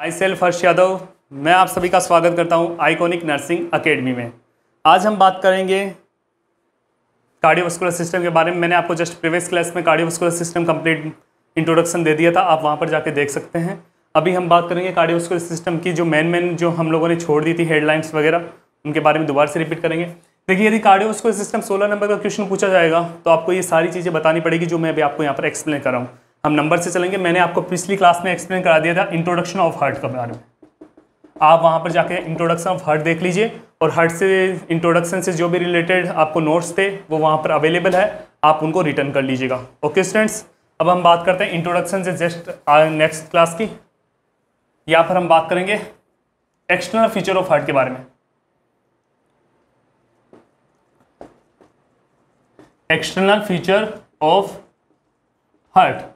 I self हर्ष यादव मैं आप सभी का स्वागत करता हूं आइकॉनिक नर्सिंग अकेडमी में आज हम बात करेंगे कार्डियोवास्कुलर सिस्टम के बारे में मैंने आपको जस्ट प्रीवियस क्लास में कार्डियोवास्कुलर सिस्टम कंप्लीट इंट्रोडक्शन दे दिया था आप वहाँ पर जाके देख सकते हैं अभी हम बात करेंगे कार्डियोवास्कुलर सिस्टम की जो मेन मेन जो हम लोगों ने छोड़ दी थी हेडलाइंस वगैरह उनके बारे में दोबारा से रिपीट करेंगे देखिए यदि कार्डियोवास्कुलर सिस्टम सोलह नंबर का क्वेश्चन पूछा जाएगा तो आपको ये सारी चीज़ें बतानी पड़ेगी जो मैं अभी आपको यहाँ पर एक्सप्लेन कर रहा हूँ हम नंबर से चलेंगे मैंने आपको पिछली क्लास में एक्सप्लेन करा दिया था इंट्रोडक्शन ऑफ हर्ट के बारे में आप वहाँ पर जाके इंट्रोडक्शन ऑफ हर्ट देख लीजिए और हर्ट से इंट्रोडक्शन से जो भी रिलेटेड आपको नोट्स थे वो वहाँ पर अवेलेबल है आप उनको रिटर्न कर लीजिएगा ओके स्टूडेंट्स अब हम बात करते हैं इंट्रोडक्शन से जस्ट नेक्स्ट क्लास की या फिर हम बात करेंगे एक्सटर्नल फीचर ऑफ हार्ट के बारे में एक्सटर्नल फीचर ऑफ हार्ट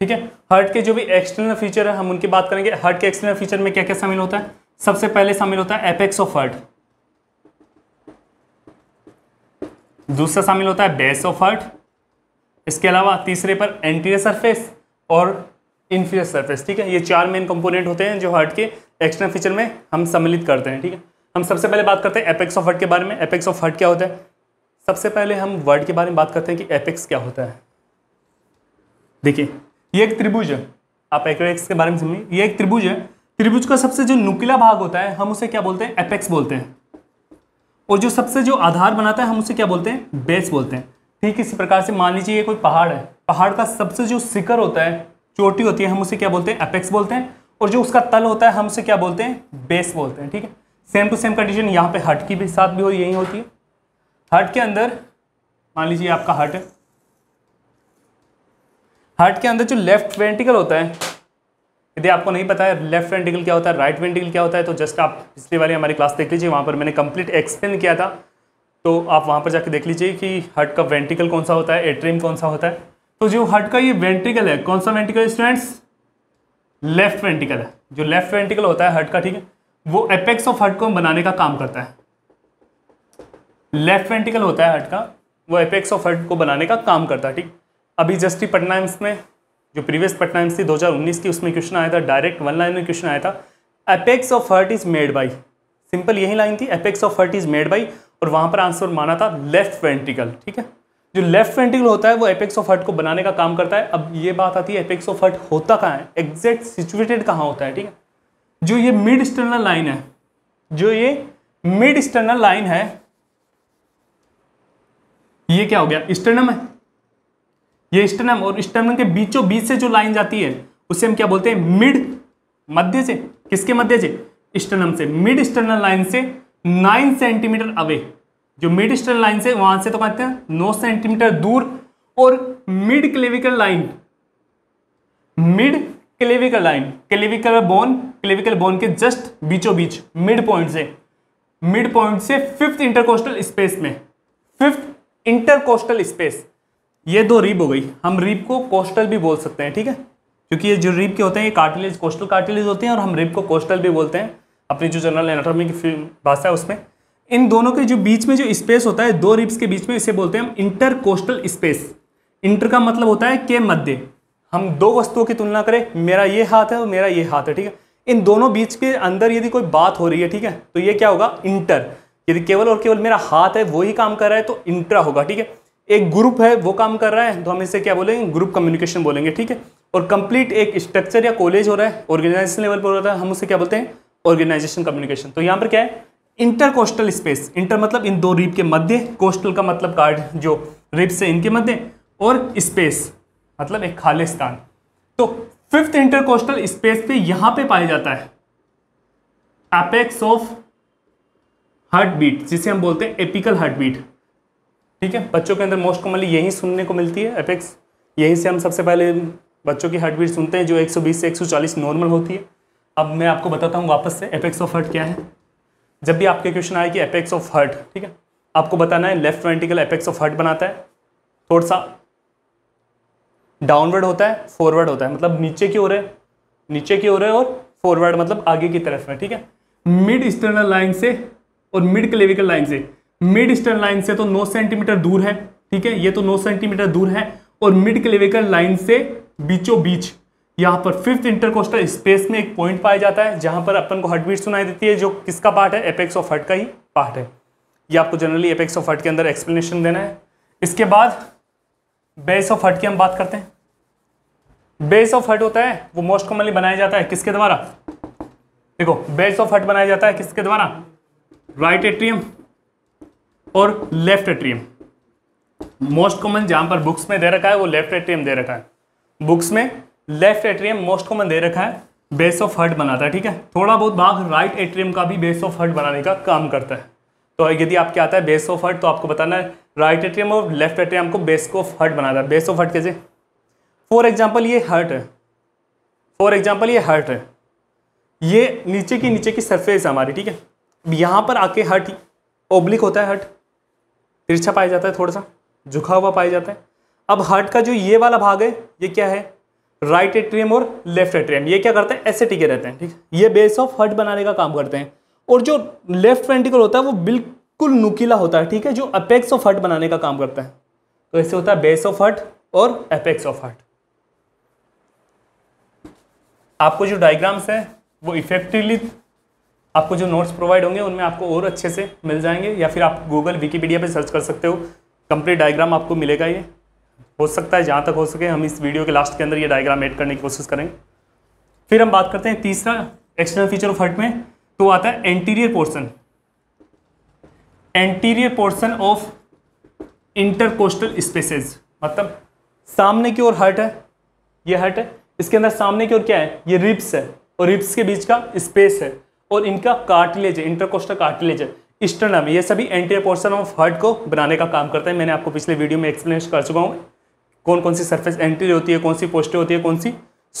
ठीक है हर्ट के जो भी एक्सटर्नल फीचर है हम उनकी बात करेंगे हर्ट के एक्सटर्नल फीचर में क्या क्या शामिल होता है सबसे पहले शामिल होता है एपेक्स ऑफ हर्ट दूसरा शामिल होता है बेस ऑफ हर्ट इसके अलावा तीसरे पर एंटीरियर सरफेस और इन्फीरियर सरफेस ठीक है ये चार मेन कंपोनेंट होते हैं जो हर्ट के एक्सटर्नल फीचर में हम सम्मिलित करते हैं ठीक है हम सबसे पहले बात करते हैं एपेक्स ऑफ हर्ट के बारे में एपेक्स ऑफ हर्ट क्या होता है सबसे पहले हम वर्ड के बारे में बात करते हैं कि एपेक्स क्या होता है देखिए ये एक त्रिभुज है आप एक्स के बारे में सुनिए ये एक त्रिभुज है त्रिभुज का सबसे जो नुकीला भाग होता है हम उसे क्या बोलते हैं एपेक्स बोलते हैं और जो सबसे जो आधार बनाता है हम उसे क्या बोलते हैं बेस बोलते हैं ठीक इसी प्रकार से मान लीजिए ये कोई पहाड़ है पहाड़ का सबसे जो शिखर होता है चोटी होती है हम उसे क्या बोलते हैं अपेक्स बोलते हैं और जो उसका तल होता है हम उसे क्या बोलते हैं बेस बोलते हैं ठीक है सेम टू सेम कंडीशन यहाँ पे हट की भी साथ भी हो यही होती है हट के अंदर मान लीजिए आपका हट है हार्ट के अंदर जो लेफ्ट वेंटिकल होता है यदि आपको नहीं पता है लेफ्ट वेंटिकल क्या होता है राइट वेंटिकल क्या होता है तो जस्ट आप पिछली वाली हमारी क्लास देख लीजिए वहाँ पर मैंने कंप्लीट एक्सप्लेन किया था तो आप वहाँ पर जाके देख लीजिए कि हार्ट का वेंटिकल कौन सा होता है एट्रीम कौन सा होता है तो जो हार्ट का ये वेंटिकल है कौन सा वेंटिकल स्टूडेंट्स लेफ्ट वेंटिकल है जो लेफ्ट वेंटिकल होता है हार्ट का ठीक है वो एपेक्स ऑफ हार्ट को बनाने का काम करता है लेफ्ट वेंटिकल होता है हार्ट का वो एपेक्स ऑफ हार्ट को बनाने का काम करता है ठीक अभी जस्ट ही पटना एम्स में जो प्रीवियस पटना एम्स थी 2019 की उसमें क्वेश्चन आया था डायरेक्ट वन लाइन में क्वेश्चन आया था apex of heart is made by simple यही लाइन थी apex of heart is made by और वहाँ पर आंसर माना था लेफ्ट वेंटिकल ठीक है जो लेफ्ट वेंटिकल होता है वो एपेक्स ऑफ हर्ट को बनाने का काम करता है अब ये बात आती है एपेक्स ऑफ हर्ट होता कहाँ है एग्जैक्ट सिचुएटेड कहाँ होता है ठीक है जो ये मिड स्टर्नल लाइन है जो ये मिड स्टर्नल लाइन है ये क्या हो गया स्टर्नम है ये स्टेनम और स्टेनम के बीचों बीच से जो लाइन जाती है उसे हम क्या बोलते हैं मिड मध्य से किसके मध्य से स्टेनम से मिड स्टर्नल लाइन से नाइन सेंटीमीटर अवे जो मिड स्टर्नल लाइन से वहां से तो कहते हैं नौ सेंटीमीटर दूर और mid clavicle line mid clavicle line clavicle bone clavicle bone के जस्ट बीचों बीच मिड पॉइंट से मिड पॉइंट से फिफ्थ इंटरकोस्टल स्पेस में फिफ्थ इंटरकोस्टल स्पेस ये दो रीप हो गई हम रीप को कोस्टल भी बोल सकते हैं ठीक है क्योंकि ये जो रीप के होते हैं ये कार्टिलेज कोस्टल कार्टिलेज होते हैं और हम रीप को कोस्टल भी बोलते हैं अपनी जो जनरल एनाटॉमी की भाषा है उसमें इन दोनों के जो बीच में जो स्पेस होता है दो रिब्स के बीच में इसे बोलते हैं हम इंटर कोस्टल स्पेस इंटर का मतलब होता है के मध्य हम दो वस्तुओं की तुलना करें मेरा ये हाथ है और मेरा ये हाथ है ठीक है इन दोनों बीच के अंदर यदि कोई बात हो रही है ठीक है तो ये क्या होगा इंटर यदि केवल और केवल मेरा हाथ है वो ही काम कर रहा है तो इंट्रा होगा ठीक है एक ग्रुप है वो काम कर रहा है तो हम इसे क्या बोलेंगे ग्रुप कम्युनिकेशन बोलेंगे ठीक है और कंप्लीट एक स्ट्रक्चर या कॉलेज हो रहा है ऑर्गेनाइजेशन लेवल पर हो रहा है हम उसे क्या बोलते हैं ऑर्गेनाइजेशन कम्युनिकेशन तो यहाँ पर क्या है इंटर कोस्टल स्पेस इंटर मतलब इन दो रीप के मध्य कोस्टल का मतलब कार्ड जो रिप्स से इनके मध्य और स्पेस मतलब एक खाली स्थान तो फिफ्थ इंटर कोस्टल स्पेस पे यहाँ पे पाया जाता है एपेक्स ऑफ हार्ट बीट जिसे हम बोलते हैं एपिकल हार्ट बीट ठीक है बच्चों के अंदर मोस्ट कॉमनली यही सुनने को मिलती है एपेक्स यहीं से हम सबसे पहले बच्चों की हार्ट बीट सुनते हैं जो 120 से 140 नॉर्मल होती है अब मैं आपको बताता हूँ वापस से एपेक्स ऑफ हर्ट क्या है जब भी आपके क्वेश्चन आए कि एपेक्स ऑफ हर्ट ठीक है आपको बताना है left ventricle apex of heart बनाता है थोड़ा सा डाउनवर्ड होता है फॉरवर्ड होता है मतलब नीचे की ओर है नीचे की ओर है और फॉरवर्ड मतलब आगे की तरफ है ठीक है मिड स्टर्नल लाइन से और मिड क्लेविकल लाइन से मिड स्टर्न लाइन से तो 9 सेंटीमीटर दूर है ठीक है ये तो 9 सेंटीमीटर दूर है और मिड क्लेवेकल लाइन से बीचों बीच यहाँ पर फिफ्थ इंटरकोस्टल स्पेस में एक पॉइंट पाया जाता है जहां पर अपन को हर्टबीट सुनाई देती है जो किसका पार्ट है एपेक्स ऑफ हट का ही पार्ट है ये आपको जनरली एपेक्स ऑफ हट के अंदर एक्सप्लेनेशन देना है इसके बाद बेस ऑफ हट की हम बात करते हैं बेस ऑफ हट होता है वो मोस्ट कॉमनली बनाया जाता है किसके द्वारा देखो बेस ऑफ हट बनाया जाता है किसके द्वारा राइट एट्रियम और लेफ्ट एट्रियम मोस्ट कॉमन जहां पर बुक्स में दे रखा है वो लेफ्ट एट्रियम दे रखा है बुक्स में लेफ्ट एट्रियम मोस्ट कॉमन दे रखा है बेस ऑफ हर्ट बनाता है ठीक है थोड़ा बहुत भाग राइट एट्रियम का भी बेस ऑफ हर्ट बनाने का काम करता है तो यदि आपके आता है बेस ऑफ हर्ट तो आपको बताना है राइट एट्रियम और लेफ्ट एट्रियम को बेस ऑफ हर्ट बनाता है बेस ऑफ हर्ट कैसे फॉर एग्जाम्पल ये हर्ट है फॉर एग्जाम्पल ये हर्ट है ये नीचे की नीचे की सरफेस है हमारी ठीक है यहाँ पर आके हर्ट ओब्लिक होता है हर्ट तिरछा पाया जाता है थोड़ा सा झुका हुआ पाया जाता है अब हार्ट का जो ये वाला भाग है ये क्या है राइट एट्रियम और लेफ्ट एट्रियम ये क्या करते हैं ऐसे टिके रहते हैं ठीक ये बेस ऑफ हार्ट बनाने का काम करते हैं और जो लेफ्ट वेंटिकल होता है वो बिल्कुल नुकीला होता है ठीक है जो अपेक्स ऑफ हार्ट बनाने का काम करता है तो ऐसे होता है बेस ऑफ हार्ट और अपेक्स ऑफ हार्ट आपको जो डायग्राम्स है वो इफेक्टिवली आपको जो नोट्स प्रोवाइड होंगे उनमें आपको और अच्छे से मिल जाएंगे या फिर आप गूगल विकीपीडिया पे सर्च कर सकते हो कंप्लीट डायग्राम आपको मिलेगा ये हो सकता है जहाँ तक हो सके हम इस वीडियो के लास्ट के अंदर ये डायग्राम एड करने की कोशिश करेंगे फिर हम बात करते हैं तीसरा एक्सटर्नल फीचर ऑफ हर्ट में तो आता है anterior portion anterior portion of intercostal spaces मतलब सामने की ओर हट है ये हट है इसके अंदर सामने की ओर क्या है ये रिप्स है और रिप्स के बीच का स्पेस है और इनका कार्टिलेज है इंटरकोस्टल कार्टिलेज है स्टर्नम ये सभी एंटीरियर पोर्शन ऑफ हर्ट को बनाने का काम करता है मैंने आपको पिछले वीडियो में एक्सप्लेन कर चुका हूँ कौन कौन सी सर्फेस एंटीरियर होती है कौन सी पोस्टर होती है कौन सी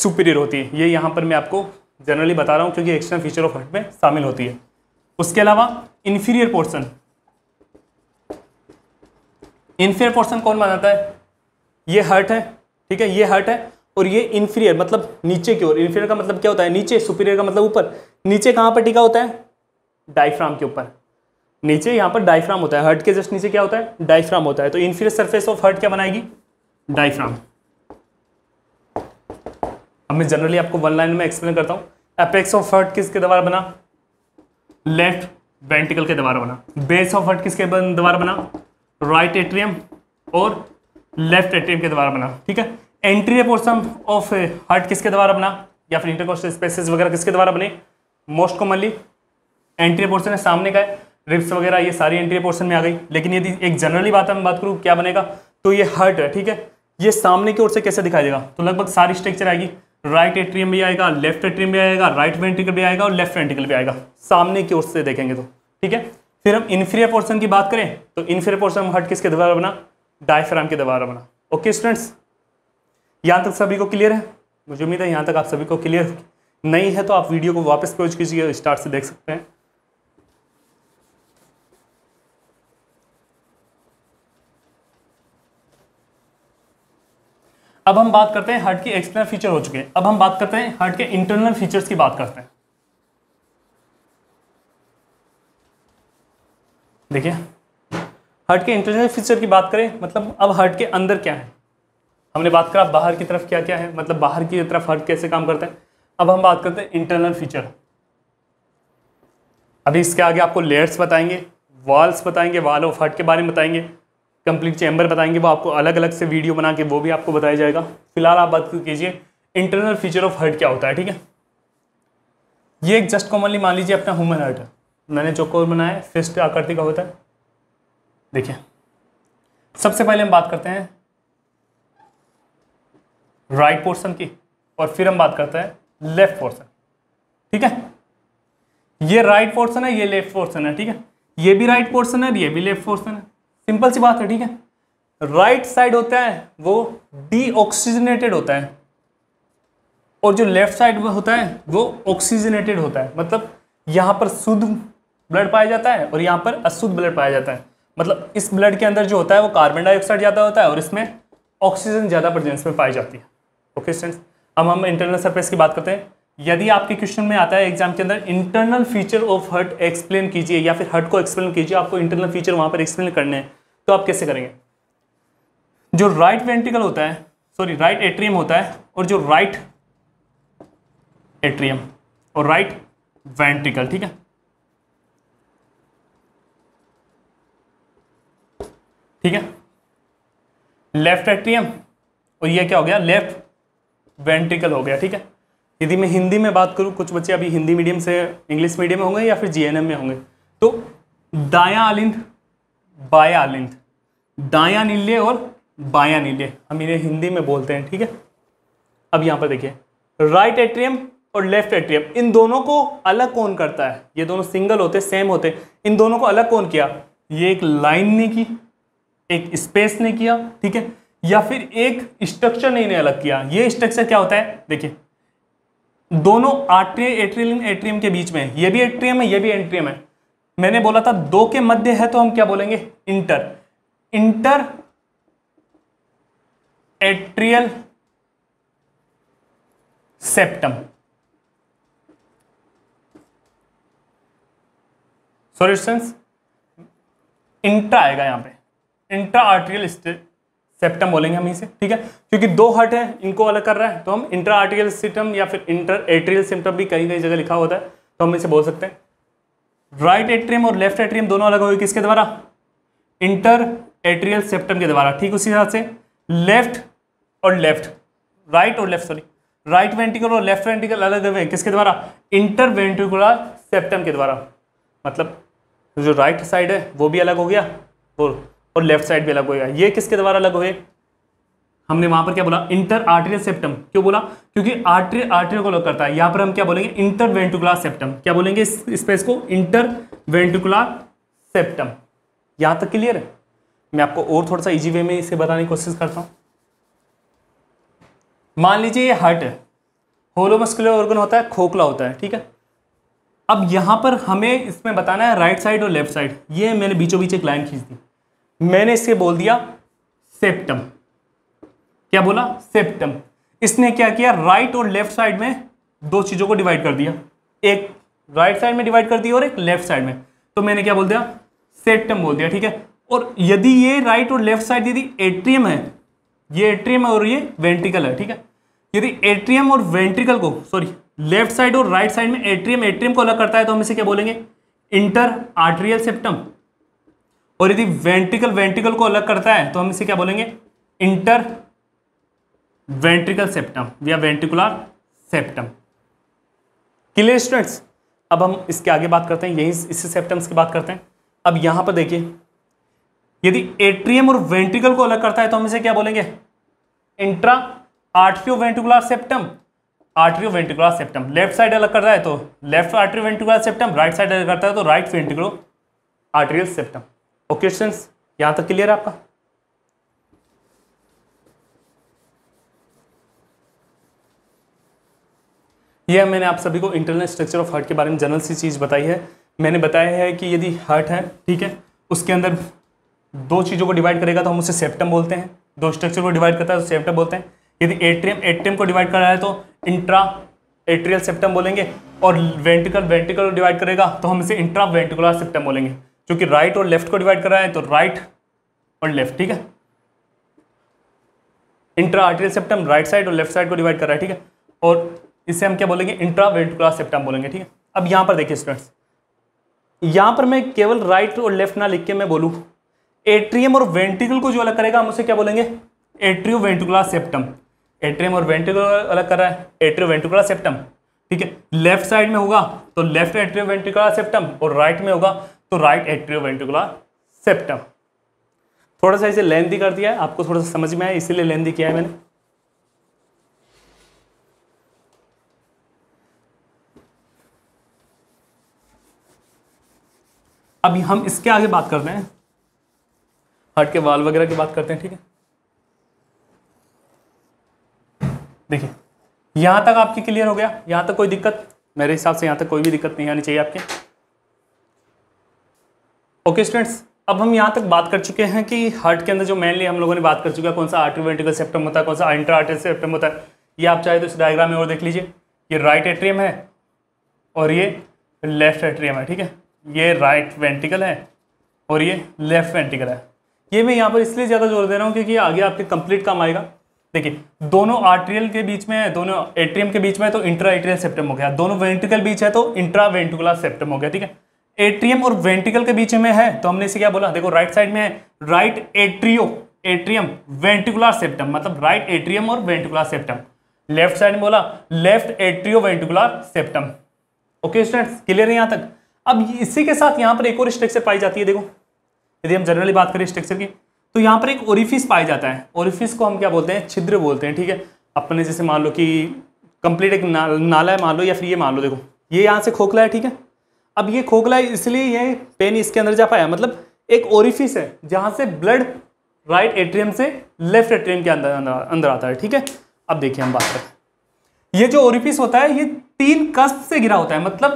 सुपीरियर होती है ये यहाँ पर मैं आपको जनरली बता रहा हूँ क्योंकि एक्सटर्नल फीचर ऑफ हर्ट में शामिल होती है उसके अलावा इन्फीरियर पोर्सन इन्फीरियर पोर्सन कौन माना जाता है ये हर्ट है ठीक है ये हर्ट है और ये इन्फीरियर मतलब नीचे की ओर इन्फीरियर का मतलब क्या होता है नीचे सुपीरियर का मतलब ऊपर नीचे कहाँ पर टिका होता है डाइफ्राम के ऊपर नीचे यहाँ पर डायफ्राम होता है हर्ट के जस्ट नीचे क्या होता है डाइफ्राम होता है तो इन्फीरियर सरफेस ऑफ हर्ट क्या बनाएगी डायफ्राम अब मैं जनरली आपको वन लाइन में एक्सप्लेन करता हूँ अपेक्स ऑफ हर्ट किसके द्वारा बना लेफ्ट वेंटिकल के द्वारा बना बेस ऑफ हर्ट किसके द्वारा बना राइट एट्रियम और लेफ्ट एट्रियम के द्वारा बना ठीक है एंट्रियर पोर्सन ऑफ हर्ट किसके द्वारा बना या फिर इंटरकोस्टल स्पेसिस वगैरह किसके द्वारा बने मोस्ट कॉमनली एंट्री पोर्शन है सामने का है रिप्स वगैरह ये सारी एंट्री पोर्शन में आ गई लेकिन यदि एक जनरली बात मैं बात करूँ क्या बनेगा तो ये हर्ट है ठीक है ये सामने की ओर से कैसे दिखाई देगा तो लगभग सारी स्ट्रक्चर आएगी राइट एट्रियम भी आएगा लेफ्ट एट्रियम भी आएगा राइट वेंट्रिकल भी आएगा और लेफ्ट वेंट्रिकल भी आएगा सामने की ओर से देखेंगे तो ठीक है फिर हम इन्फीरियर पोर्शन की बात करें तो इन्फीरियर पोर्शन हट किसके द्वारा बना डायफ्राम के द्वारा बना ओके स्टूडेंट्स यहाँ तक सभी को क्लियर है मुझे उम्मीद है यहाँ तक आप सभी को क्लियर नहीं है तो आप वीडियो को वापस प्रोज कीजिए स्टार्ट से देख सकते हैं अब हम बात करते हैं हार्ट के एक्सटर्नल फीचर हो चुके हैं अब हम बात करते हैं हर्ट के इंटरनल फीचर्स की बात करते हैं देखिए हर्ट के इंटरनल फीचर की बात करें मतलब अब हार्ट के अंदर क्या है हमने बात करा बाहर की तरफ क्या क्या है मतलब बाहर की तरफ हर्ट कैसे काम करता है अब हम बात करते हैं इंटरनल फीचर अभी इसके आगे आपको लेयर्स बताएंगे वॉल्स बताएंगे वाल ऑफ हट के बारे में बताएंगे कंप्लीट चैम्बर बताएंगे वो आपको अलग अलग से वीडियो बना के वो भी आपको बताया जाएगा फिलहाल आप बात कीजिए इंटरनल फीचर ऑफ हर्ट क्या होता है ठीक है ये एक जस्ट कॉमनली मान लीजिए अपना ह्यूमन हर्ट है मैंने चौकोर बनाया है फिस्ट आकृति का होता है देखिए सबसे पहले हम बात करते हैं राइट पोर्सन की और फिर हम बात करते हैं लेफ्ट पोर्सन ठीक है ये राइट पोर्सन है ये लेफ्ट पोर्सन है ठीक है ये भी राइट पोर्सन है ये भी लेफ्ट पोर्सन है सिंपल सी बात है ठीक है राइट साइड होता है वो डीऑक्सीजनेटेड होता है और जो लेफ्ट साइड होता है वो ऑक्सीजनेटेड होता है मतलब यहाँ पर शुद्ध ब्लड पाया जाता है और यहाँ पर अशुद्ध ब्लड पाया जाता है मतलब इस ब्लड के अंदर जो होता है वो कार्बन डाइऑक्साइड ज़्यादा होता है और इसमें ऑक्सीजन ज़्यादा प्रजेंस में पाई जाती है ओके स्टेंट्स अब हम इंटरनल सरफेस की बात करते हैं यदि आपके क्वेश्चन में आता है एग्जाम के अंदर internal feature of heart explain कीजिए या फिर हर्ट को एक्सप्लेन कीजिए आपको इंटरनल फीचर वहां पर एक्सप्लेन करने हैं तो आप कैसे करेंगे जो राइट वेंटिकल होता है सॉरी राइट एट्रियम होता है और जो राइट एट्रियम और राइट वेंटिकल ठीक है ठीक है लेफ्ट एट्रियम और ये क्या हो गया लेफ्ट वेंट्रिकल हो गया ठीक है यदि मैं हिंदी में बात करूँ कुछ बच्चे अभी हिंदी मीडियम से इंग्लिश मीडियम में होंगे या फिर जी में होंगे तो दाया आलिंद बाया आलिंद दाया नीले और बाया नीले हम इन्हें हिंदी में बोलते हैं ठीक है अब यहाँ पर देखिए राइट एट्रियम और लेफ्ट एट्रियम इन दोनों को अलग कौन करता है ये दोनों सिंगल होते सेम होते इन दोनों को अलग कौन किया ये एक लाइन ने की एक स्पेस ने किया ठीक है या फिर एक स्ट्रक्चर ने इन्हें अलग किया ये स्ट्रक्चर क्या होता है देखिए दोनों आर्ट्री एट्रियम एट्रियम के बीच में ये भी एट्रियम है ये भी एंट्रियम है मैंने बोला था दो के मध्य है तो हम क्या बोलेंगे inter inter atrial septum sorry intra आएगा यहां पे इंट्रा आर्ट्रियल सेप्टम बोलेंगे हम इसे ठीक है क्योंकि दो हट है इनको अलग कर रहा है तो हम इंटर आर्टिकल सिम्टम या फिर इंटर एट्रियल सिम्टम भी कहीं कहीं जगह लिखा होता है तो हम इसे बोल सकते हैं राइट एट्रियम और लेफ्ट एट्रियम दोनों अलग हो किसके द्वारा इंटर एट्रियल सेप्टम के द्वारा ठीक उसी हिसाब से लेफ्ट और लेफ्ट राइट और लेफ्ट सॉरी राइट वेंटिकल और लेफ्ट वेंटिकल अलग हुए किसके द्वारा इंटर वेंटिकुलर सेप्टम के द्वारा मतलब जो राइट साइड है वो भी अलग हो गया और और लेफ्ट साइड भी अलग होएगा ये किसके द्वारा अलग हुए हमने वहां पर क्या बोला इंटर आर्ट्रियल सेप्टम क्यों बोला क्योंकि आर्ट्रियल आर्ट्रियल को अलग करता है यहां पर हम क्या बोलेंगे इंटर वेंटिकुलर सेप्टम क्या बोलेंगे इस स्पेस को इंटर वेंटिकुलर सेप्टम यहां तक क्लियर है मैं आपको और थोड़ा सा इजी वे में इसे बताने की कोशिश करता हूं मान लीजिए ये हर्ट है होलोमस्कुलर ऑर्गन होता है खोखला होता है ठीक है अब यहां पर हमें इसमें बताना है राइट साइड और लेफ्ट साइड ये मैंने बीचों बीच एक लाइन खींच दी मैंने इसे बोल दिया सेप्टम क्या बोला सेप्टम इसने क्या किया राइट और लेफ्ट साइड में दो चीज़ों को डिवाइड कर दिया एक राइट साइड में डिवाइड कर दिया और एक लेफ्ट साइड में तो मैंने क्या बोल दिया सेप्टम बोल दिया ठीक है और यदि ये राइट और लेफ्ट साइड यदि एट्रियम है ये एट्रियम है और ये वेंट्रिकल है ठीक है यदि एट्रियम और वेंट्रिकल को सॉरी लेफ्ट साइड और राइट साइड में एट्रियम एट्रियम को अलग करता है तो हम इसे क्या बोलेंगे इंटर आर्ट्रियल सेप्टम और यदि वेंट्रिकल वेंट्रिकल को अलग करता है तो हम इसे क्या बोलेंगे इंटर वेंट्रिकल सेप्टम या वेंट्रिकुलर सेप्टम क्लियर स्टूडेंट्स अब हम इसके आगे बात करते हैं यही इससे सेप्टम्स की बात करते हैं अब यहां पर देखिए यदि एट्रियम और वेंट्रिकल को अलग करता है तो हम इसे क्या बोलेंगे intra atrio ventricular septum atrio ventricular septum left side अलग करता है तो left atrio ventricular septum right side अलग करता है तो राइट वेंट्रिकुलो आर्ट्रियल सेप्टम और क्वेश्चन यहां तक क्लियर है आपका यह मैंने आप सभी को इंटरनल स्ट्रक्चर ऑफ हार्ट के बारे में जनरल सी चीज़ बताई है मैंने बताया है कि यदि हार्ट है ठीक है उसके अंदर दो चीज़ों को डिवाइड करेगा तो हम उसे सेप्टम बोलते हैं दो स्ट्रक्चर को डिवाइड करता है तो सेप्टम बोलते हैं यदि एट्रियम एट्रियम को डिवाइड रहा है तो इंट्रा एट्रियल सेप्टम बोलेंगे और वेंटिकल वेंटिकल को डिवाइड करेगा तो हम इसे इंट्रा वेंटिकुलर सेप्टम बोलेंगे क्योंकि राइट और लेफ्ट को डिवाइड कर रहा है तो राइट और लेफ्ट ठीक है intra arterial septum right side और लेफ्ट साइड को डिवाइड कर रहा है ठीक है और इसे हम क्या बोलेंगे इंट्रा वेंट्रुकुलर सेप्टम बोलेंगे ठीक है अब यहां पर देखिए स्टूडेंट्स यहां पर मैं केवल राइट और लेफ्ट ना लिख के मैं बोलूं एट्रियम और वेंट्रिकल को जो अलग करेगा हम उसे क्या बोलेंगे एट्रियो वेंट्रुकुलर सेप्टम एट्रियम और वेंट्रिकल अलग कर रहा है एट्रियो वेंट्रुकुलर सेप्टम ठीक है लेफ्ट साइड में होगा तो लेफ्ट एट्रियो वेंट्रिकुलर सेप्टम और राइट में होगा तो राइट एट्रियो वेंटिकुलर सेप्टम थोड़ा सा इसे लेंदी कर दिया है आपको थोड़ा सा समझ में आया इसीलिए लेंदी किया है मैंने अभी हम इसके आगे बात कर रहे हैं हट के वाल वगैरह की बात करते हैं ठीक है देखिए यहां तक आपकी क्लियर हो गया यहां तक कोई दिक्कत मेरे हिसाब से यहां तक कोई भी दिक्कत नहीं आनी चाहिए आपके ओके स्टूडेंट्स अब हम यहाँ तक बात कर चुके हैं कि हार्ट के अंदर जो मेनली हम लोगों ने बात कर चुका है कौन सा आर्ट्री वेंटिकल सेप्टम होता है कौन सा इंट्रा आर्टरी सेप्टम होता है ये आप चाहे तो इस डायग्राम में और देख लीजिए ये राइट एट्रियम है और ये लेफ्ट एट्रियम है ठीक है ये राइट वेंटिकल है और ये लेफ्ट वेंटिकल है ये मैं यहाँ पर इसलिए ज़्यादा जोर दे रहा हूँ क्योंकि आगे आपके कंप्लीट काम आएगा देखिए दोनों आर्ट्रियल के बीच में है दोनों एट्रियम के बीच में है तो इंट्रा एट्रियल सेप्टम हो गया दोनों वेंटिकल बीच है तो इंट्रा वेंटिकुलर सेप्टम हो गया ठीक है एट्रियम और वेंटिकल के बीच में है तो हमने इसे क्या बोला देखो राइट साइड में है right atrio atrium ventricular septum मतलब राइट एट्रियम और वेंटिकुलर सेप्टम लेफ्ट साइड में बोला left atrio ventricular septum okay students clear है यहां तक अब इसी के साथ यहां पर एक और स्ट्रक्चर पाई जाती है देखो यदि हम जनरली बात करें स्ट्रक्चर की तो यहां पर एक ओरिफिस पाया जाता है ओरिफिस को हम क्या बोलते हैं छिद्र बोलते हैं ठीक है अपने जैसे मान लो कि कंप्लीट एक नाला है मान लो या फिर ये मान लो देखो ये यहां से खोखला है ठीक है अब ये खोखला इसलिए ये पेन इसके अंदर जा पाया मतलब एक ओरिफिस है जहां से ब्लड राइट एट्रियम से लेफ्ट एट्रियम के अंदर अंदर आता है ठीक है अब देखिए हम बात करें ये जो ओरिफिस होता है ये तीन कस्प से घिरा होता है मतलब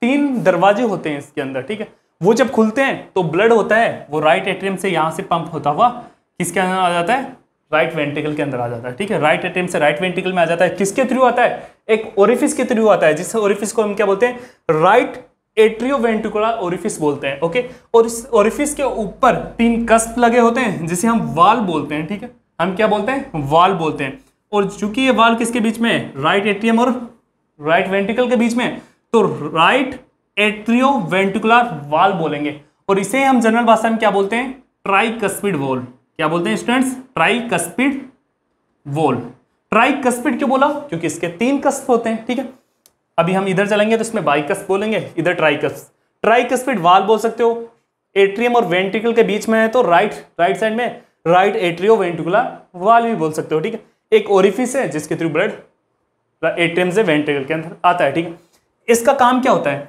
तीन दरवाजे होते हैं इसके अंदर ठीक है वो जब खुलते हैं तो ब्लड होता है वो राइट एट्रियम से यहाँ से पंप होता हुआ किसके अंदर आ जाता है राइट वेंटिकल के अंदर आ जाता है ठीक है राइट एट्रियम से राइट वेंटिकल में आ जाता है किसके थ्रू आता है एक ओरिफिस के थ्रू आता है जिस ओरिफिस को हम क्या बोलते हैं राइट एट्रियो ओरिफिस बोलते हैं ओके और इस ओरिफिस के ऊपर तीन कस्प लगे होते हैं जिसे हम वाल बोलते हैं ठीक है हम क्या बोलते हैं वाल बोलते हैं और चूंकि ये वाल किसके बीच में है राइट एट्रियम और राइट वेंटिकल के बीच में तो राइट एट्रियो वेंट्रिकुलर वाल बोलेंगे और इसे हम जनरल भाषा में क्या बोलते हैं ट्राइकस्पिड वॉल क्या बोलते हैं स्टूडेंट्स ट्राइकस्पिड वॉल ट्राइकस्पिड क्यों बोला क्योंकि इसके तीन कस्प होते हैं ठीक है अभी हम इधर चलेंगे तो इसमें बाइकस बोलेंगे इधर ट्राइकस ट्राइकस्पिड वाल बोल सकते हो एट्रियम और वेंटिकल के बीच में है तो राइट राइट साइड में राइट एट्रियो वेंट्रिकुला वाल भी बोल सकते हो ठीक है एक ओरिफिस है जिसके थ्रू ब्लड एट्रियम से वेंटिकल के अंदर आता है ठीक है इसका काम क्या होता है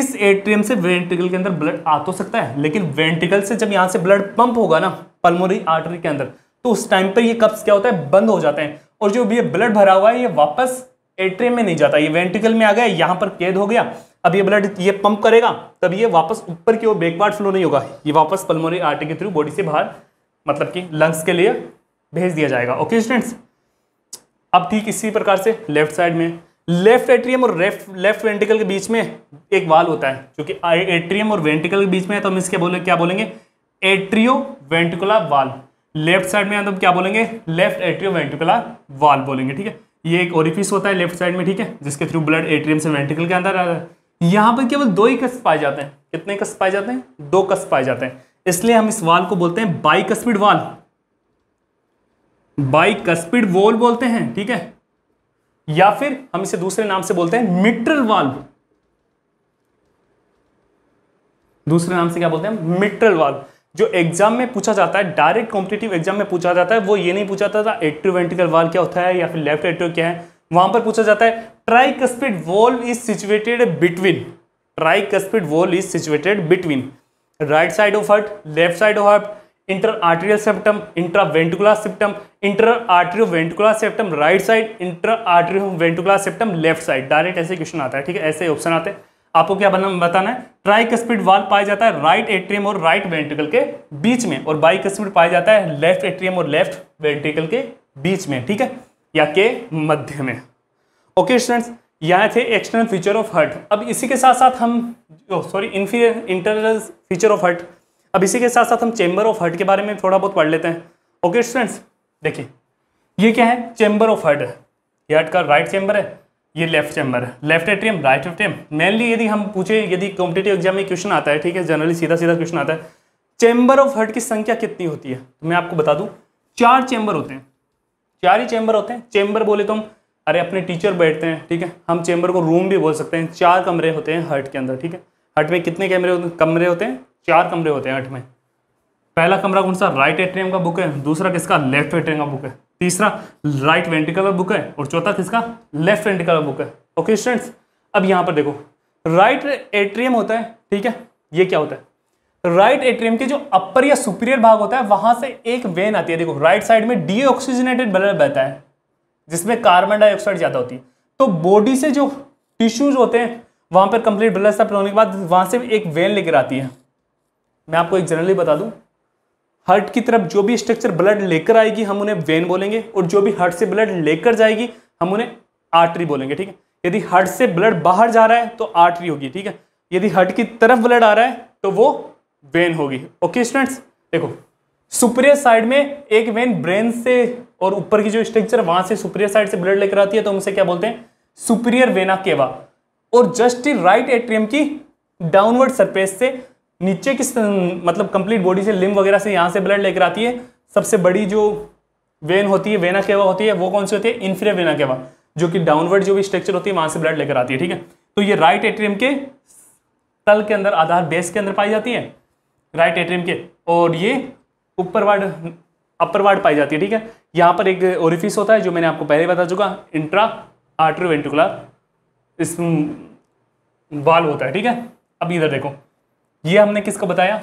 इस एट्रियम से वेंटिकल के अंदर ब्लड आ तो सकता है लेकिन वेंटिकल से जब यहाँ से ब्लड पंप होगा ना पल्मोरी आर्टरी के अंदर तो उस टाइम पर ये कप्स क्या होता है बंद हो जाते हैं और जो ये ब्लड भरा हुआ है ये वापस एट्रियम में नहीं जाता ये वेंटिकल में आ गया यहां पर कैद हो गया अब ये ब्लड ये पंप करेगा तब ये वापस ऊपर की ओर बैकवर्ड फ्लो नहीं होगा ये वापस पल्मोनरी आर्टरी के थ्रू बॉडी से बाहर मतलब कि लंग्स के लिए भेज दिया जाएगा ओके स्टूडेंट्स अब ठीक इसी प्रकार से लेफ्ट साइड में लेफ्ट एट्रियम और लेफ्ट लेफ्ट वेंटिकल के बीच में एक वाल होता है क्योंकि एट्रियम और वेंटिकल के बीच में है तो हम इसके बोले क्या बोलेंगे एट्रियो वेंट्रिकुला वाल लेफ्ट साइड में हम क्या बोलेंगे लेफ्ट एट्रियो वेंट्रिकुला वाल बोलेंगे ठीक है ये एक ओरिफिस होता है लेफ्ट साइड में ठीक है जिसके थ्रू ब्लड एट्रियम से वेंटिकल के अंदर रहा है यहाँ पर केवल दो ही कस्ट पाए जाते हैं कितने कस्ट पाए जाते हैं दो कस्ट पाए जाते हैं इसलिए हम इस वाल को बोलते हैं बाइकस्पिड वाल बाइकस्पिड वॉल बोलते हैं ठीक है या फिर हम इसे दूसरे नाम से बोलते हैं मिट्रल वाल्व दूसरे नाम से क्या बोलते हैं मिट्रल वाल्व जो एग्जाम में पूछा जाता है डायरेक्ट कॉम्पिटेटिव एग्जाम में पूछा जाता है वो ये नहीं पूछा जाता एट्रो वेंटिकल वाल क्या होता है या फिर लेफ्ट एट्रो क्या है वहां पर पूछा जाता है tricuspid valve is situated between tricuspid valve is situated between right side of heart left side of heart inter atrial septum intra ventricular septum inter atrio ventricular septum right side inter atrio ventricular septum left side direct ऐसे question आता है ठीक है ऐसे option आते हैं आपको क्या बना बताना है ट्राइकस्पिड वाल पाया जाता है राइट एट्रियम और राइट वेंटिकल के बीच में और बाइकस्पिड पाया जाता है लेफ्ट एट्रियम और लेफ्ट वेंटिकल के बीच में ठीक है या के मध्य में ओके स्टूडेंट्स यह थे एक्सटर्नल फीचर ऑफ हर्ट अब इसी के साथ साथ हम sorry inferior internal feature of heart अब इसी के साथ साथ हम चेंबर ऑफ हर्ट के बारे में थोड़ा बहुत पढ़ लेते हैं ओके स्टूडेंट्स देखिए ये क्या है चेंबर ऑफ हर्ट ये हर्ट का राइट चेंबर है ये लेफ्ट चैम्बर है left atrium right atrium mainly यदि हम पूछे यदि कॉम्पिटेटिव एग्जाम में क्वेश्चन आता है ठीक है जनरली सीधा सीधा क्वेश्चन आता है चैम्बर ऑफ हर्ट की संख्या कितनी होती है तो मैं आपको बता दूं चार चैम्बर होते हैं चार ही चैम्बर होते हैं चैम्बर बोले तो हम अरे अपने टीचर बैठते हैं ठीक है हम चैम्बर को रूम भी बोल सकते हैं चार कमरे होते हैं हर्ट के अंदर ठीक है हर्ट में कितने कैमरे कमरे होते हैं चार कमरे होते हैं हर्ट में पहला कमरा कौन सा राइट एट्रियम का बुक है दूसरा किसका लेफ्ट एट्रियम का बुक है तीसरा राइट वेंट्रिकुलर बुक है और चौथा किसका लेफ्ट वेंट्रिकुलर बुक है ओके स्टूडेंट्स अब यहां पर देखो राइट एट्रियम होता है ठीक है ये क्या होता है राइट एट्रियम के जो अपर या सुपीरियर भाग होता है वहां से एक वेन आती है देखो राइट साइड में डीऑक्सीजनेटेड ब्लड बहता है जिसमें कार्बन डाइऑक्साइड ज़्यादा होती है तो बॉडी से जो टिश्यूज होते हैं वहां पर कंप्लीट ब्लड सप्लाई होने के बाद वहां से एक वेन लेकर आती है मैं आपको एक जनरली बता दूं हर्ट की तरफ जो भी स्ट्रक्चर ब्लड लेकर आएगी हम उन्हें वेन बोलेंगे और जो भी हर्ट से ब्लड लेकर जाएगी हम उन्हें आर्टरी बोलेंगे ठीक है यदि हर्ट से ब्लड बाहर जा रहा है तो आर्टरी होगी ठीक है यदि हर्ट की तरफ ब्लड आ रहा है तो वो वेन होगी ओके स्टूडेंट्स देखो सुप्रियर साइड में एक वेन ब्रेन से और ऊपर की जो स्ट्रक्चर वहां से सुप्रियर साइड से ब्लड लेकर आती है तो उनसे क्या बोलते हैं सुप्रियर वेना केवा और जस्ट राइट एट्रियम की डाउनवर्ड सरफेस से नीचे किस मतलब कंप्लीट बॉडी से लिम वगैरह से यहाँ से ब्लड लेकर आती है सबसे बड़ी जो वेन होती है वेना केवा होती है वो कौन सी होती है इन्फ्रे वेना केवा जो कि डाउनवर्ड जो भी स्ट्रक्चर होती है वहाँ से ब्लड लेकर आती है ठीक है तो ये राइट एट्रियम के तल के अंदर आधार बेस के अंदर पाई जाती है राइट एट्रियम के और ये ऊपर वार्ड अपर वार्ड पाई जाती है ठीक है यहाँ पर एक ओरिफिस होता है जो मैंने आपको पहले बता चुका इंट्रा आर्ट्रोवेंटिकुलर इस वाल होता है ठीक है अब इधर देखो ये हमने किसको बताया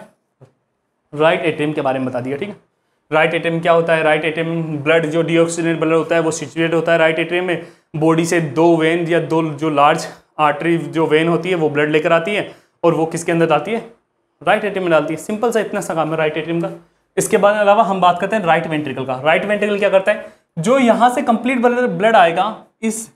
राइट एटीएम के बारे में बता दिया ठीक है राइट एटीएम क्या होता है राइट एटीएम ब्लड जो डिऑक्सीजनेट ब्लड होता है वो सिचुएट होता है राइट एटीएम में बॉडी से दो वेन या दो जो लार्ज आर्टरी जो वेन होती है वो ब्लड लेकर आती है और वो किसके अंदर आती है राइट एटीएम में डालती है सिंपल सा इतना सा काम है राइट एटीएम का इसके बाद अलावा हम बात करते हैं राइट वेंट्रिकल का राइट वेंट्रिकल क्या करता है जो यहाँ से कंप्लीट ब्लड आएगा इस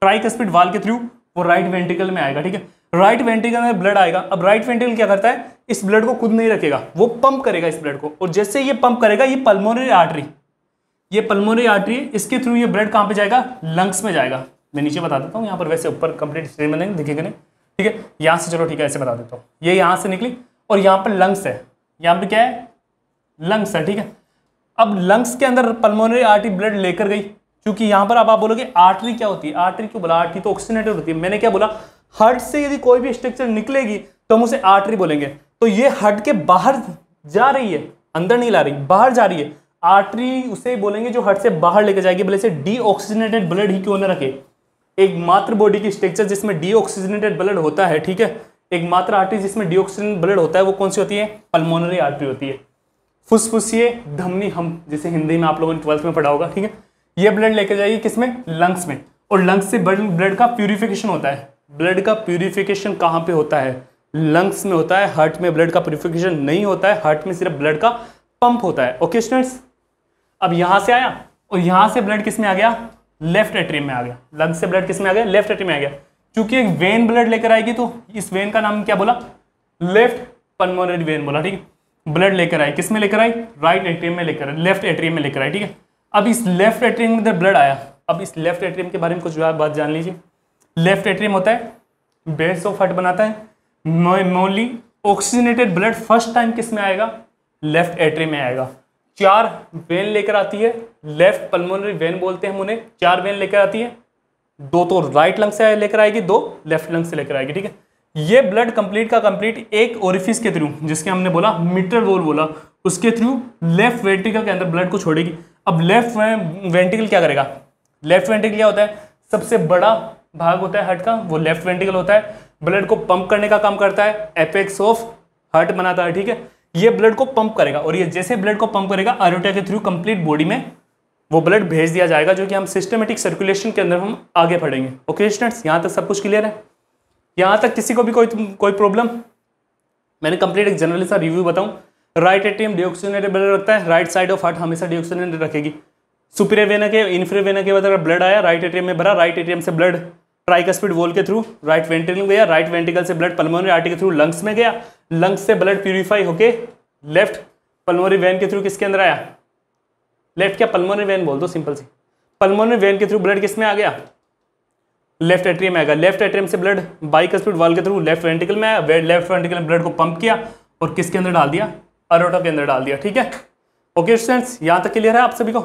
ट्राइक स्पीड वाल के थ्रू वो राइट वेंट्रिकल में आएगा ठीक है राइट वेंटिकल में ब्लड आएगा अब राइट वेंटिकल क्या करता है इस ब्लड को खुद नहीं रखेगा वो पंप करेगा इस ब्लड को और जैसे ये पंप करेगा ये पल्मोनरी आर्टरी ये पल्मोनरी आर्टरी इसके थ्रू ये ब्लड कहाँ पे जाएगा लंग्स में जाएगा मैं नीचे बता देता हूँ यहाँ पर वैसे ऊपर कंप्लीट स्ट्रीम में दिखेगा नहीं ठीक है यहाँ से चलो ठीक है ऐसे बता देता हूँ ये यहाँ से निकली और यहाँ पर लंग्स है यहाँ पर क्या है लंग्स है ठीक है अब लंग्स के अंदर पल्मोनरी आर्टरी ब्लड लेकर गई क्योंकि यहाँ पर अब आप बोलोगे आर्टरी क्या होती है आर्टरी क्यों बोला आर्टरी तो ऑक्सीजनेटेड होती है मैंने क्या बोला हट से यदि कोई भी स्ट्रक्चर निकलेगी तो हम उसे आर्टरी बोलेंगे तो ये हट के बाहर जा रही है अंदर नहीं ला रही बाहर जा रही है आर्टरी उसे बोलेंगे जो हट से बाहर लेके जाएगी भले से डीऑक्सीजनेटेड ब्लड ही क्यों ना रखे एक मात्र बॉडी की स्ट्रक्चर जिसमें डीऑक्सीजनेटेड ब्लड होता है ठीक है एक मात्र आर्टरी जिसमें डीऑक्सीजन ब्लड होता है वो कौन सी होती है पल्मोनरी आर्टरी होती है फुसफुसिए धमनी हम जिसे हिंदी में आप लोगों ने ट्वेल्थ में पढ़ा होगा ठीक है ये ब्लड लेके जाइए किसमें लंग्स में और लंग्स से ब्लड का प्यूरिफिकेशन होता है ब्लड का प्यूरिफिकेशन कहाँ पे होता है लंग्स में होता है हार्ट में ब्लड का प्यूरिफिकेशन नहीं होता है हार्ट में सिर्फ ब्लड का पंप होता है ओके स्टूडेंट्स अब यहाँ से आया और यहाँ से ब्लड किस में आ गया लेफ्ट एट्री में आ गया लंग से ब्लड किस में आ गया लेफ्ट एट्री में आ गया क्योंकि एक वेन ब्लड लेकर आएगी तो इस वेन का नाम क्या बोला लेफ्ट पनमोनरी वेन बोला ठीक है ब्लड लेकर आई किस में लेकर आई राइट एट्रियम में लेकर आई लेफ्ट एट्रियम में लेकर आई ठीक है अब इस लेफ्ट एट्रियम में ब्लड आया अब इस लेफ्ट एट्रियम के बारे में कुछ बात जान लीजिए लेफ्ट एट्रियम होता है बेस ऑफ हार्ट बनाता है मोली ऑक्सीजनेटेड ब्लड फर्स्ट टाइम किस में आएगा लेफ्ट एट्रियम में आएगा चार वेन लेकर आती है लेफ्ट पल्मोनरी वेन बोलते हैं हम उन्हें चार वेन लेकर आती है दो तो राइट लंग से लेकर आएगी दो लेफ्ट लंग से लेकर आएगी ठीक है ये ब्लड कंप्लीट का कंप्लीट एक ओरिफिस के थ्रू जिसके हमने बोला मीटर वोल बोला उसके थ्रू लेफ्ट वेंटिकल के अंदर ब्लड को छोड़ेगी अब लेफ्ट वेंटिकल क्या करेगा लेफ्ट वेंटिकल क्या होता है सबसे बड़ा भाग होता है हर्ट का वो लेफ्ट वेंटिकल होता है ब्लड को पंप करने का काम करता है एपेक्स ऑफ हर्ट बनाता है ठीक है ये ब्लड को पंप करेगा और ये जैसे ब्लड को पंप करेगा आरोटिया के थ्रू कंप्लीट बॉडी में वो ब्लड भेज दिया जाएगा जो कि हम सिस्टमेटिक सर्कुलेशन के अंदर हम आगे बढ़ेंगे ओके स्टूडेंट्स यहाँ तक सब कुछ क्लियर है यहाँ तक किसी को भी कोई कोई प्रॉब्लम मैंने कंप्लीट एक जनरल सा रिव्यू बताऊँ राइट एटीएम डिऑक्सीजनेटेड ब्लड रखता है राइट साइड ऑफ हार्ट हमेशा डिऑक्सीजनेटेड रखेगी सुपीरियर वेना के इन्फीरियर वेना के बाद अगर ब्लड आया राइट एट्रियम में भरा राइट एट्रियम से ब्लड ट्राइकस्पिड वोल के थ्रू राइट वेंटिकल गया राइट वेंटिकल से ब्लड पल्मोनरी आर्टी के थ्रू लंग्स में गया लंग्स से ब्लड प्यूरिफाई होके लेफ्ट पल्मोनरी वेन के थ्रू किसके अंदर आया लेफ्ट क्या पल्मोनरी वेन बोल दो सिंपल सी पल्मोनरी वेन के थ्रू ब्लड किस में आ गया लेफ्ट एट्रियम आएगा लेफ्ट एट्रियम से ब्लड बाइकस्पिड वॉल के थ्रू लेफ्ट वेंटिकल में आया लेफ्ट वेंटिकल में ब्लड को पंप किया और किसके अंदर डाल दिया अरोटा के अंदर डाल दिया ठीक है ओके स्टूडेंट्स यहाँ तक क्लियर है आप सभी को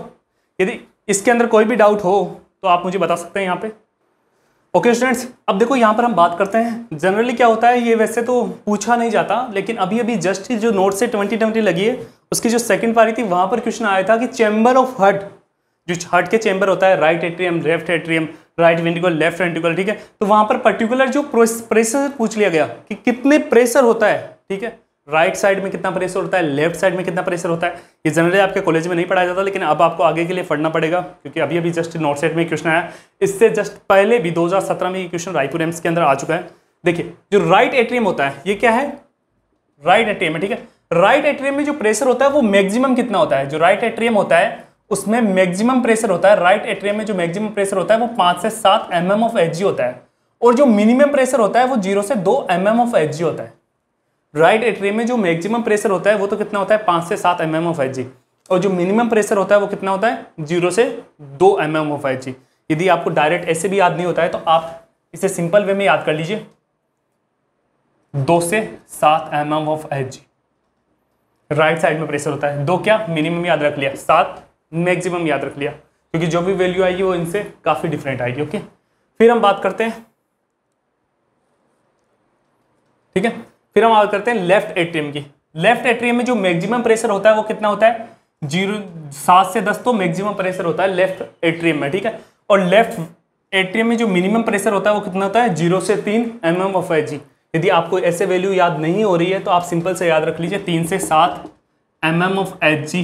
यदि इसके अंदर कोई भी डाउट हो तो आप मुझे बता सकते हैं यहाँ पे ओके स्टूडेंट्स अब देखो यहाँ पर हम बात करते हैं जनरली क्या होता है ये वैसे तो पूछा नहीं जाता लेकिन अभी अभी जस्ट जो नोट से ट्वेंटी ट्वेंटी लगी है उसकी जो सेकंड पारी थी वहाँ पर क्वेश्चन आया था कि चैम्बर ऑफ हर्ट जो हर्ट के चैम्बर होता है right atrium left atrium right ventricle left ventricle ठीक है तो वहाँ पर पर्टिकुलर जो प्रेशर पूछ लिया गया कि कितने प्रेशर होता है ठीक है राइट साइड में कितना प्रेशर होता है लेफ्ट साइड में कितना प्रेशर होता है ये जनरली आपके कॉलेज में नहीं पढ़ाया जाता लेकिन अब आपको आगे के लिए पढ़ना पड़ेगा क्योंकि अभी अभी जस्ट नॉर्थ साइड में क्वेश्चन आया इससे जस्ट पहले भी 2017 में ये क्वेश्चन रायपुर एम्स के अंदर आ चुका है देखिए जो राइट एट्रियम होता है ये क्या है राइट एट्रियम है ठीक है राइट एट्रियम में जो प्रेशर होता है वो मैक्सिमम कितना होता है जो राइट एट्रियम होता है उसमें मैक्सिमम प्रेशर होता है राइट एट्रियम में जो मैक्सिमम प्रेशर होता है वो पाँच से सात एम ऑफ एच होता है और जो मिनिमम प्रेशर होता है वो जीरो से दो एम ऑफ एच होता है राइट एट्री में जो मैक्सिमम प्रेशर होता है वो तो कितना होता है पांच से सात M M of H G और जो मिनिमम प्रेशर होता है वो कितना होता है जीरो से दो M M of H G यदि आपको डायरेक्ट ऐसे भी याद नहीं होता है तो आप इसे सिंपल वे में याद कर लीजिए दो से सात M M of H G right side में प्रेशर होता है दो क्या मिनिमम याद रख लिया सात मैक्सिमम याद रख लिया क्योंकि जो भी वैल्यू आएगी वो इनसे काफ़ी डिफरेंट आएगी ओके फिर हम बात करते हैं ठीक है फिर हम बात करते हैं लेफ्ट एट्रियम की लेफ्ट एट्रियम में जो मैक्सिमम प्रेशर होता है वो कितना होता है जीरो सात से दस तो मैक्सिमम प्रेशर होता है लेफ्ट एट्रियम में ठीक है और लेफ्ट एट्रियम में जो मिनिमम प्रेशर होता है वो कितना होता है जीरो से तीन M M of H G यदि आपको ऐसे वैल्यू याद नहीं हो रही है तो आप सिंपल से याद रख लीजिए तीन से सात M M of H G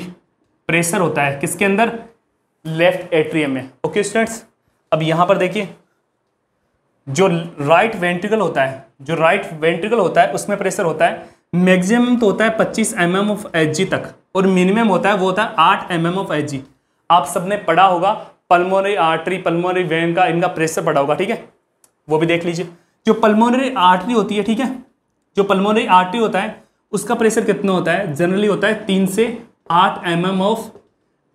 pressure होता है किसके अंदर लेफ्ट एट्रियम में ओके स्टूडेंट्स अब यहाँ पर देखिए जो राइट वेंट्रिकल होता है जो राइट वेंट्रिकल होता है उसमें प्रेशर होता है मैक्सिमम तो होता है 25 M M of H G तक और मिनिमम होता है वो होता है 8 M M of H G आप सबने पढ़ा होगा पल्मोनरी आर्टरी पल्मोनरी वेन का इनका प्रेशर पड़ा होगा ठीक है वो भी देख लीजिए जो पल्मोनरी आर्टरी होती है ठीक है जो पल्मोनरी आर्टरी होता है उसका प्रेशर कितना होता है जनरली होता है तीन से आठ M M of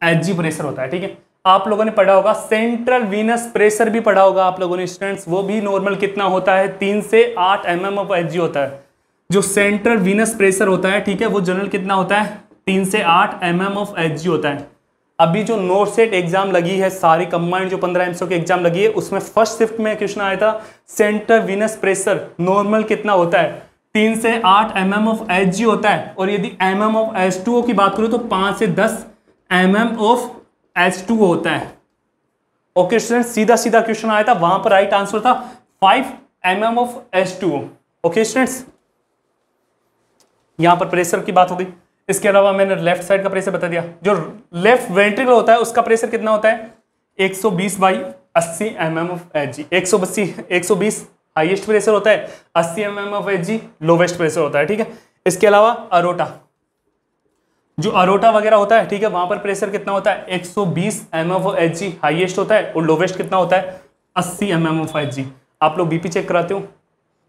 H G pressure होता है ठीक है आप लोगों ने पढ़ा होगा सेंट्रल वीनस प्रेशर भी पढ़ा होगा आप लोगों ने स्टूडेंट्स वो भी नॉर्मल कितना होता है तीन से आठ एम एम ऑफ एच होता है जो सेंट्रल वीनस प्रेशर होता है ठीक है वो जनरल कितना होता है तीन से आठ एम एम ऑफ एच होता है अभी जो नोट सेट एग्जाम लगी है सारी कंबाइंड जो पंद्रह एम की एग्जाम लगी है उसमें फर्स्ट शिफ्ट में क्वेश्चन आया था सेंट्रल वीनस प्रेशर नॉर्मल कितना होता है तीन से आठ एम एम ऑफ एच होता है और यदि एम एम ऑफ एच की बात करूँ तो पाँच से दस M M of H two होता है ओके स्टूडेंट सीधा सीधा क्वेश्चन आया था वहां पर राइट आंसर था five M M of H two okay students यहां पर प्रेशर की बात हो गई इसके अलावा मैंने लेफ्ट साइड का प्रेशर बता दिया जो लेफ्ट वेंट्रिकल होता है उसका प्रेशर कितना होता है 120 सौ बीस बाई अस्सी M M of H G एक सौ एक सौ बीस हाइएस्ट प्रेशर होता है अस्सी M M of H G lowest pressure होता है ठीक है इसके अलावा अरोटा जो अरोटा वगैरह होता है ठीक है वहां पर प्रेशर कितना होता है 120 सौ बीस M F H G highest होता है और लोवेस्ट कितना होता है 80 M M F H G आप लोग बीपी चेक कराते हो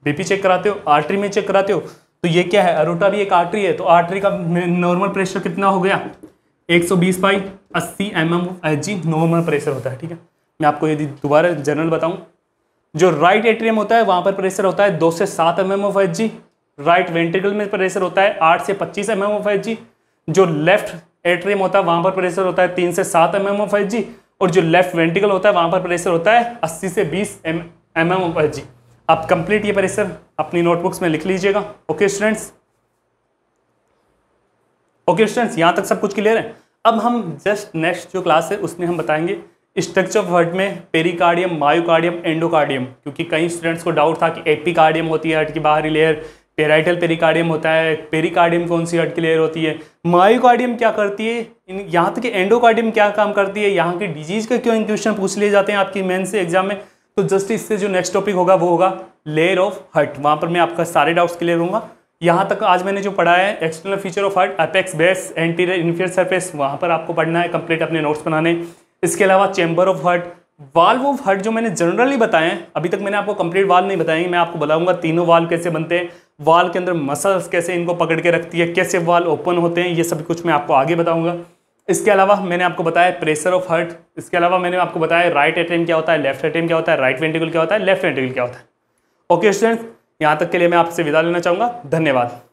बीपी चेक कराते हो आर्टरी में चेक कराते हो तो ये क्या है अरोटा भी एक आर्टरी है तो आर्टरी का नॉर्मल प्रेशर कितना हो गया 120 सौ बीस बाई अस्सी M M H G normal pressure होता है ठीक है मैं आपको यदि दोबारा जनरल बताऊँ जो राइट एट्रियम होता है वहाँ पर प्रेशर होता है दो से सात M M F H G right ventricle में प्रेशर होता है आठ से पच्चीस M M F H G जो लेफ्ट एट्रियम होता है वहां पर प्रेशर होता है तीन से सात M M of H G और जो लेफ्ट वेंटिकल होता है वहां पर प्रेशर होता है अस्सी से बीस M M M of H G आप कंप्लीट ये प्रेशर अपनी नोटबुक्स में लिख लीजिएगा ओके स्टूडेंट्स ओके स्टूडेंट्स यहाँ तक सब कुछ क्लियर है अब हम जस्ट नेक्स्ट जो क्लास है उसमें हम बताएंगे स्ट्रक्चर ऑफ हर्ट में पेरिकार्डियम मायोकार्डियम एंडोकार्डियम क्योंकि कई स्टूडेंट्स को डाउट था कि एपिकार्डियम होती है हर्ट की बाहरी लेयर पेराइटल पेरिकार्डियम होता है पेरिकार्डियम कौन सी हट क्लियर लेयर होती है मायोकार्डियम क्या करती है इन यहाँ तक एंडोकार्डियम क्या काम करती है यहाँ के डिजीज का क्यों क्वेश्चन पूछ लिए जाते हैं आपकी मेन से एग्जाम में तो जस्ट इससे जो नेक्स्ट टॉपिक होगा वो होगा लेयर ऑफ हट वहाँ पर मैं आपका सारे डाउट्स क्लियर हूँ यहाँ तक आज मैंने जो पढ़ा है external feature of heart apex base anterior inferior surface वहाँ पर आपको पढ़ना है कंप्लीट अपने नोट्स बनाने इसके अलावा chamber of heart valve of heart जो मैंने जनरली बताए हैं अभी तक मैंने आपको कंप्लीट वाल्व नहीं बताएंगे मैं आपको बताऊंगा तीनों वाल्व कैसे बनते हैं वाल के अंदर मसल्स कैसे इनको पकड़ के रखती है कैसे वाल ओपन होते हैं ये सब कुछ मैं आपको आगे बताऊंगा इसके अलावा मैंने आपको बताया प्रेशर ऑफ हर्ट इसके अलावा मैंने आपको बताया राइट एटेम क्या होता है लेफ्ट एटेम क्या होता है राइट वेंटिकल क्या होता है लेफ्ट वेंटिकल क्या होता है ओके स्टूडेंट्स यहाँ तक के लिए मैं आपसे विदा लेना चाहूँगा धन्यवाद